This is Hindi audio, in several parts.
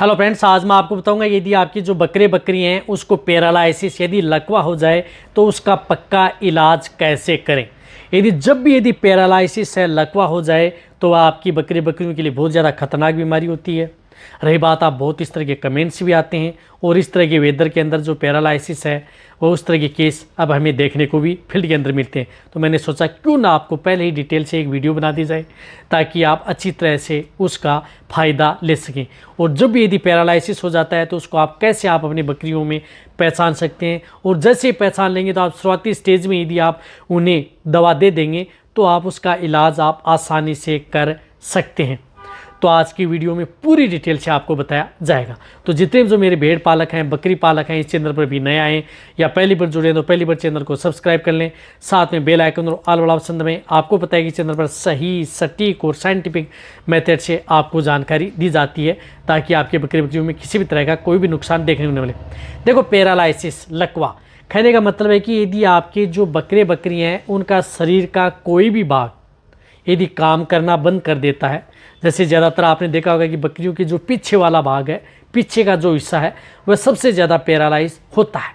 हेलो फ्रेंड्स आज मैं आपको बताऊंगा यदि आपकी जो बकरे बकरी हैं उसको पेरालाइसिस यदि लकवा हो जाए तो उसका पक्का इलाज कैसे करें यदि जब भी यदि पैरालिसिस है लकवा हो जाए तो आपकी बकरी बकरियों के लिए बहुत ज़्यादा खतरनाक बीमारी होती है रही बात आप बहुत इस तरह के कमेंट्स भी आते हैं और इस तरह के वेदर के अंदर जो पैरालिसिस है वो उस तरह के केस अब हमें देखने को भी फील्ड के अंदर मिलते हैं तो मैंने सोचा क्यों ना आपको पहले ही डिटेल से एक वीडियो बना दी जाए ताकि आप अच्छी तरह से उसका फ़ायदा ले सकें और जब भी यदि पैरालिसिस हो जाता है तो उसको आप कैसे आप अपनी बकरियों में पहचान सकते हैं और जैसे पहचान लेंगे तो आप शुरुआती स्टेज में यदि आप उन्हें दवा दे देंगे तो आप उसका इलाज आप आसानी से कर सकते हैं तो आज की वीडियो में पूरी डिटेल से आपको बताया जाएगा तो जितने जो मेरे भेड़ पालक हैं बकरी पालक हैं इस चैनल पर भी नए आए या पहली बार जुड़े तो पहली बार चैनल को सब्सक्राइब कर लें साथ में बेल आइकन और आल बड़ा पसंद में आपको पता है कि चैनल पर सही सटीक और साइंटिफिक मेथड से आपको जानकारी दी जाती है ताकि आपके बकरी बकरियों में किसी भी तरह का कोई भी नुकसान देखने को मिले देखो पैरालाइसिस लकवा कहने का मतलब है कि यदि आपके जो बकरे बकरी हैं उनका शरीर का कोई भी भाग यदि काम करना बंद कर देता है जैसे ज़्यादातर आपने देखा होगा कि बकरियों के जो पीछे वाला भाग है पीछे का जो हिस्सा है वह सबसे ज़्यादा पैरालाइज होता है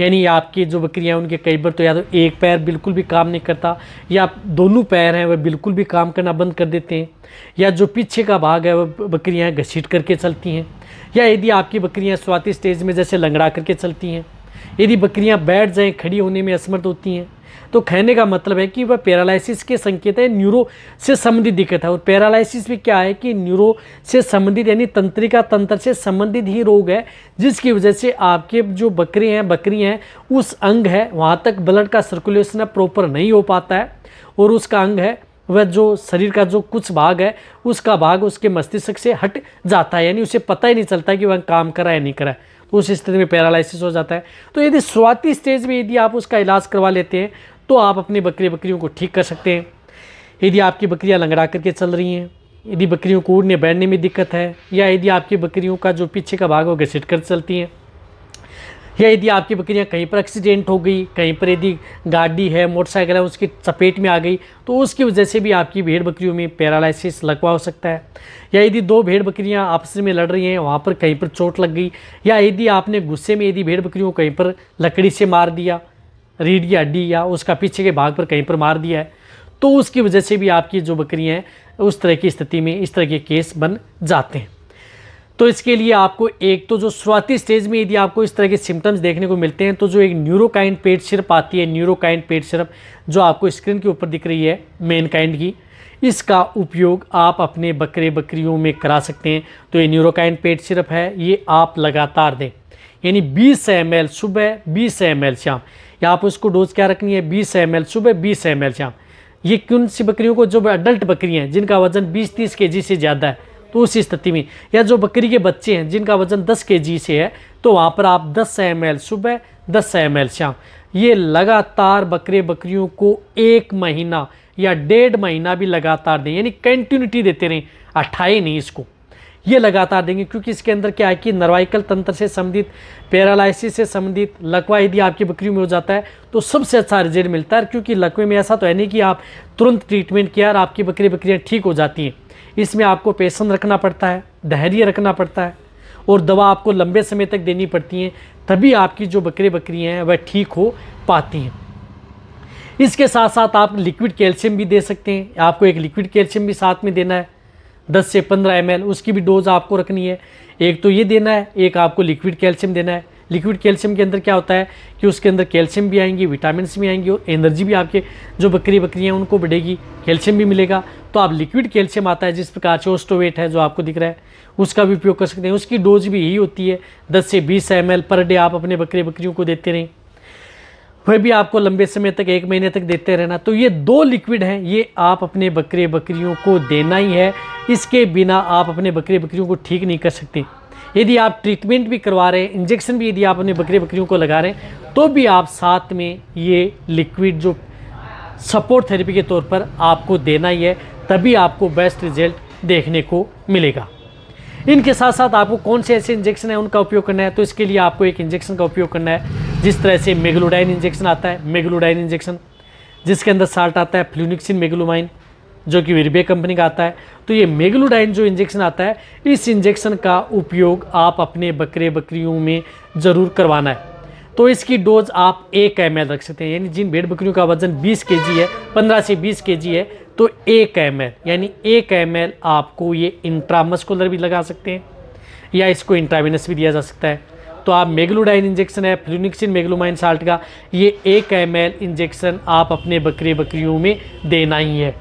यानी आपकी जो बकरियाँ हैं उनके कई बार तो या तो एक पैर बिल्कुल भी काम नहीं करता या दोनों पैर हैं वह बिल्कुल भी काम करना बंद कर देते हैं या जो पीछे का भाग है वह बकरियाँ घसीट करके चलती हैं या यदि आपकी बकरियाँ स्वाति स्टेज में जैसे लंगड़ा करके चलती हैं यदि बकरियां बैठ जाएं खड़ी होने में असमर्थ होती हैं तो कहने का मतलब है कि वह पैरालिसिस के संकेत है न्यूरो से संबंधित दिक्कत है और पैरालिसिस में क्या है कि न्यूरो से संबंधित यानी तंत्रिका तंत्र से संबंधित ही रोग है जिसकी वजह से आपके जो बकरे हैं बकरी हैं उस अंग है वहाँ तक ब्लड का सर्कुलेशन प्रॉपर नहीं हो पाता है और उसका अंग है वह जो शरीर का जो कुछ भाग है उसका भाग उसके मस्तिष्क से हट जाता है यानी उसे पता ही नहीं चलता कि वह काम करा या नहीं करा तो उस स्थिति में पैरालिसिस हो जाता है तो यदि शुरुआती स्टेज में यदि आप उसका इलाज करवा लेते हैं तो आप अपनी बकरी बकरियों को ठीक कर सकते हैं यदि आपकी बकरियाँ लंगड़ा करके चल रही हैं यदि बकरियों को उड़ने बैठने में दिक्कत है या यदि आपकी बकरियों का जो पीछे का भाग हो घसीट कर चलती हैं या यदि आपकी बकरियाँ कहीं पर एक्सीडेंट हो गई कहीं पर यदि गाड़ी है मोटरसाइकिल है उसकी चपेट में आ गई तो उसकी वजह से भी आपकी भेड़ बकरियों में पैरालिसिस लगवा हो सकता है या यदि दो भेड़ बकरियाँ आपस में लड़ रही हैं वहाँ पर कहीं पर चोट लग गई या यदि आपने गुस्से में यदि भेड़ बकरियों कहीं पर लकड़ी से मार दिया रीढ़ या हड्डी या उसका पीछे के भाग पर कहीं पर मार दिया है तो उसकी वजह से भी आपकी जो बकरियाँ हैं उस तरह की स्थिति में इस तरह के केस बन जाते हैं तो इसके लिए आपको एक तो जो शुरुआती स्टेज में यदि आपको इस तरह के सिम्टम्स देखने को मिलते हैं तो जो एक न्यूरोकाइन पेट सिरप आती है न्यूरोकाइन पेट सिरप जो आपको स्क्रीन के ऊपर दिख रही है मेनकाइंड की इसका उपयोग आप अपने बकरे बकरियों में करा सकते हैं तो ये न्यूरोकाइन पेट सिरप है ये आप लगातार दें यानी बीस एम सुबह बीस एम शाम या आप उसको डोज क्या रखनी है बीस एम सुबह बीस एम शाम ये कौन सी बकरियों को जो अडल्ट बकरियाँ हैं जिनका वजन बीस तीस के से ज़्यादा है तो उस स्थिति में या जो बकरी के बच्चे हैं जिनका वजन 10 के से है तो वहाँ पर आप 10 एम सुबह 10 एम शाम ये लगातार बकरे बकरियों को एक महीना या डेढ़ महीना भी लगातार दें यानी कंटिन्यूटी देते रहें अठाए नहीं इसको ये लगातार देंगे क्योंकि इसके अंदर क्या है कि नर्वाइकल तंत्र से संबंधित पैरालाइसिस से संबंधित लकवा यदि आपकी बकरियों में हो जाता है तो सबसे अच्छा रिजल्ट मिलता है क्योंकि लकवे में ऐसा तो है नहीं कि आप तुरंत ट्रीटमेंट किया और आपकी बकरी बकरियाँ ठीक हो जाती हैं इसमें आपको पेशन रखना पड़ता है धैर्य रखना पड़ता है और दवा आपको लंबे समय तक देनी पड़ती है तभी आपकी जो बकरे बकरियाँ हैं वह ठीक हो पाती हैं इसके साथ साथ आप लिक्विड कैल्शियम भी दे सकते हैं आपको एक लिक्विड कैल्शियम भी साथ में देना है 10 से 15 एम उसकी भी डोज आपको रखनी है एक तो ये देना है एक आपको लिक्विड कैल्शियम देना है लिक्विड कैल्शियम के अंदर क्या होता है कि उसके अंदर कैल्शियम भी आएंगी विटामिन भी आएंगी और एनर्जी भी आपके जो बकरी बकरियाँ उनको बढ़ेगी कैल्शियम भी मिलेगा तो आप लिक्विड कैल्शियम आता है जिस प्रकार चोस्टोवेट है जो आपको दिख रहा है उसका भी उपयोग कर सकते हैं उसकी डोज भी यही होती है दस से बीस एम पर डे आप अपने बकरे बकरियों को देते रहें वह भी आपको लंबे समय तक एक महीने तक देते रहना तो ये दो लिक्विड हैं ये आप अपने बकरे बकरियों को देना ही है इसके बिना आप अपने बकरे बकरियों को ठीक नहीं कर सकते यदि आप ट्रीटमेंट भी करवा रहे हैं इंजेक्शन भी यदि आप अपने बकरे बकरियों को लगा रहे हैं तो भी आप साथ में ये लिक्विड जो सपोर्ट थेरेपी के तौर पर आपको देना ही है तभी आपको बेस्ट रिजल्ट देखने को मिलेगा इनके साथ साथ आपको कौन से ऐसे इंजेक्शन है उनका उपयोग करना है तो इसके लिए आपको एक इंजेक्शन का उपयोग करना है जिस तरह से मेगलोडाइन इंजेक्शन आता है मेगलोडाइन इंजेक्शन जिसके अंदर साल्ट आता है फ्लूनिक्सिन मेगलोमाइन जो कि विरबे कंपनी का आता है तो ये मेगलोडाइन जो इंजेक्शन आता है इस इंजेक्शन का उपयोग आप अपने बकरे बकरियों में ज़रूर करवाना है तो इसकी डोज आप एक एम रख सकते हैं यानी जिन भेड़ बकरियों का वजन 20 के है 15 से 20 के है तो एक एम यानी एक एम आपको ये इंट्रामस्कुलर भी लगा सकते हैं या इसको इंट्राविनस भी दिया जा सकता है तो आप मेगलोडाइन इंजेक्शन है फ्लूनिक्सिन मेगलोमाइन साल्ट का ये एक एम इंजेक्शन आप अपने बकरे बकरियों में देना ही है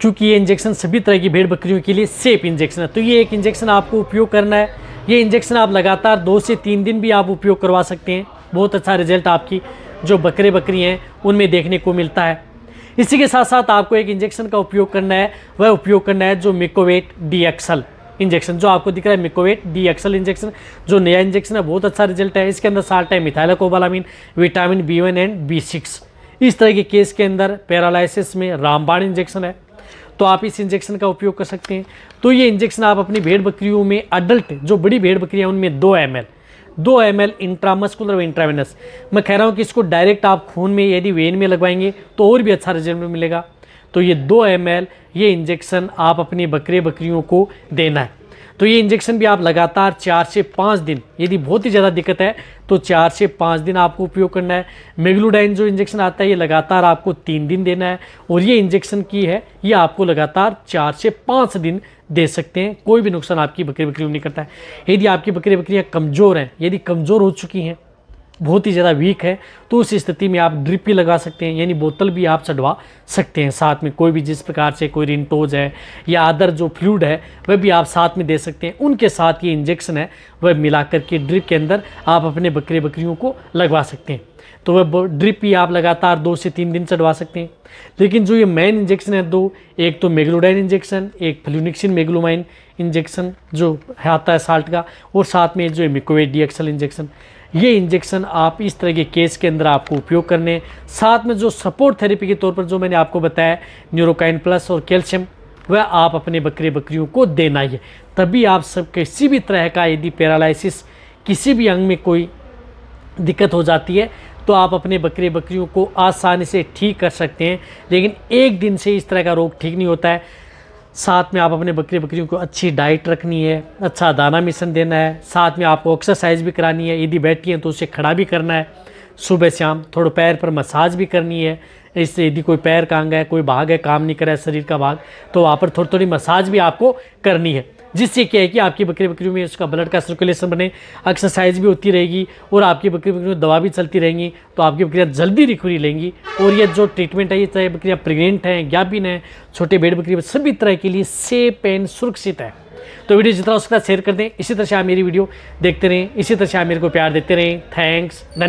चूँकि ये इंजेक्शन सभी तरह की भेड़ बकरियों के लिए सेफ इंजेक्शन है तो ये एक इंजेक्शन आपको उपयोग करना है ये इंजेक्शन आप लगातार दो से तीन दिन भी आप उपयोग करवा सकते हैं बहुत अच्छा रिजल्ट आपकी जो बकरे बकरी हैं उनमें देखने को मिलता है इसी के साथ साथ आपको एक इंजेक्शन का उपयोग करना है वह उपयोग करना है जो मिकोवेट डी एक्सल इंजेक्शन जो आपको दिख रहा है मिकोवेट डी एक्सल इंजेक्शन जो नया इंजेक्शन है बहुत अच्छा रिजल्ट है इसके अंदर साल्ट है methylcobalamin vitamin B one and B six इस तरह के केस के अंदर पैरालिसिस में रामबाण इंजेक्शन है तो आप इस इंजेक्शन का उपयोग कर सकते हैं तो ये इंजेक्शन आप अपनी भेड़ बकरियों में अडल्ट जो बड़ी भेड़ बकरियाँ उनमें दो एम एल दो एम एल इंट्रामस्कुलर और इंट्रावेनस मैं कह रहा हूँ कि इसको डायरेक्ट आप खून में यदि वेन में लगवाएंगे तो और भी अच्छा रिजल्ट मिलेगा तो ये दो एम ये इंजेक्शन आप अपनी बकरे बकरियों को देना है तो ये इंजेक्शन भी आप लगातार चार से पाँच दिन यदि बहुत ही ज़्यादा दिक्कत है तो चार से पाँच दिन आपको उपयोग करना है मेगलोडाइन जो इंजेक्शन आता है ये लगातार आपको तीन दिन देना है और ये इंजेक्शन की है ये आपको लगातार चार से पाँच दिन दे सकते हैं कोई भी नुकसान आपकी बकरी बकरी नहीं करता है यदि आपकी बकरी बकरियाँ कमज़ोर हैं यदि कमज़ोर हो चुकी हैं बहुत ही ज़्यादा वीक है तो उस स्थिति में आप ड्रिप भी लगा सकते हैं यानी बोतल भी आप चढ़वा सकते हैं साथ में कोई भी जिस प्रकार से कोई रिंटोज है या अदर जो फ्लूड है वह भी आप साथ में दे सकते हैं उनके साथ ये इंजेक्शन है वह मिला करके ड्रिप के अंदर आप अपने बकरे बकरियों को लगवा सकते हैं तो वह ड्रिप ही आप लगातार दो से तीन दिन चढ़वा सकते हैं लेकिन जो ये मेन इंजेक्शन है दो एक तो मेगलोडाइन इंजेक्शन एक फ्लूनिक्सिन मेगलोमाइन इंजेक्शन जो आता है साल्ट का और साथ में जो है एक्सल इंजेक्शन ये इंजेक्शन आप इस तरह के केस के अंदर आपको उपयोग करने साथ में जो सपोर्ट थेरेपी के तौर पर जो मैंने आपको बताया न्यूरोकाइन प्लस और कैल्शियम वह आप अपने बकरे बकरियों को देना ही है तभी आप सब किसी भी तरह का यदि पैरालिसिस किसी भी अंग में कोई दिक्कत हो जाती है तो आप अपने बकरे बकरियों को आसानी से ठीक कर सकते हैं लेकिन एक दिन से इस तरह का रोग ठीक नहीं होता है साथ में आप अपने बकरी बकरियों को अच्छी डाइट रखनी है अच्छा दाना मिशन देना है साथ में आपको एक्सरसाइज भी करानी है यदि बैठी हैं तो उसे खड़ा भी करना है सुबह शाम थोड़ा पैर पर मसाज भी करनी है इससे यदि कोई पैर कांग है कोई भाग है काम नहीं करा है शरीर का भाग तो वहाँ पर थोड़ी थोड़ी मसाज भी आपको करनी है जिससे क्या है कि आपकी बकरी बकरियों में उसका ब्लड का सर्कुलेशन बने एक्सरसाइज भी होती रहेगी और आपकी बकरी बकरियों में दवा भी चलती रहेंगी तो आपकी बकरियाँ जल्दी रिकवरी लेंगी और ये जो ट्रीटमेंट है ये चाहे बकरियाँ प्रेगनेंट हैं ज्ञापिन हैं छोटे बेड बकरी सभी तरह के लिए सेफ एंड सुरक्षित है तो वीडियो जितना हो सकता है शेयर कर दें इसी तरह से आप मेरी वीडियो देखते रहें इसी तरह से आप मेरे को प्यार देते रहें थैंक्स धन्यवाद